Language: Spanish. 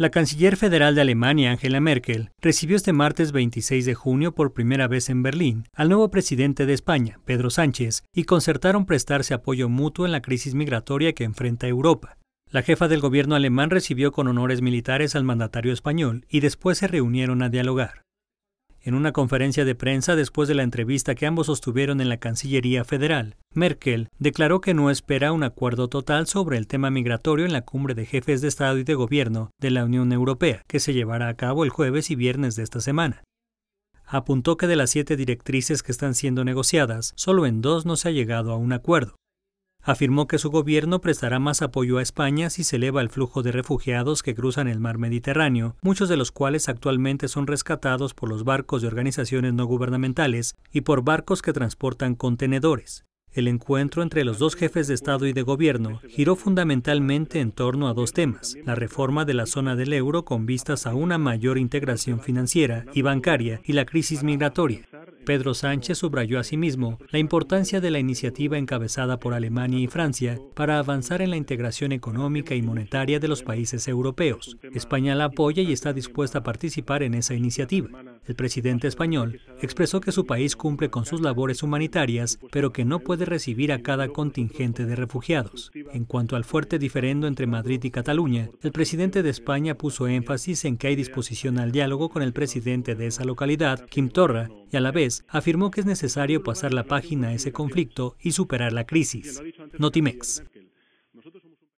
La canciller federal de Alemania, Angela Merkel, recibió este martes 26 de junio por primera vez en Berlín al nuevo presidente de España, Pedro Sánchez, y concertaron prestarse apoyo mutuo en la crisis migratoria que enfrenta Europa. La jefa del gobierno alemán recibió con honores militares al mandatario español y después se reunieron a dialogar. En una conferencia de prensa después de la entrevista que ambos sostuvieron en la Cancillería Federal, Merkel declaró que no espera un acuerdo total sobre el tema migratorio en la cumbre de jefes de Estado y de Gobierno de la Unión Europea, que se llevará a cabo el jueves y viernes de esta semana. Apuntó que de las siete directrices que están siendo negociadas, solo en dos no se ha llegado a un acuerdo afirmó que su gobierno prestará más apoyo a España si se eleva el flujo de refugiados que cruzan el mar Mediterráneo, muchos de los cuales actualmente son rescatados por los barcos de organizaciones no gubernamentales y por barcos que transportan contenedores. El encuentro entre los dos jefes de Estado y de Gobierno giró fundamentalmente en torno a dos temas, la reforma de la zona del euro con vistas a una mayor integración financiera y bancaria y la crisis migratoria. Pedro Sánchez subrayó asimismo la importancia de la iniciativa encabezada por Alemania y Francia para avanzar en la integración económica y monetaria de los países europeos. España la apoya y está dispuesta a participar en esa iniciativa. El presidente español expresó que su país cumple con sus labores humanitarias, pero que no puede recibir a cada contingente de refugiados. En cuanto al fuerte diferendo entre Madrid y Cataluña, el presidente de España puso énfasis en que hay disposición al diálogo con el presidente de esa localidad, Kim Torra, y a la vez afirmó que es necesario pasar la página a ese conflicto y superar la crisis. Notimex.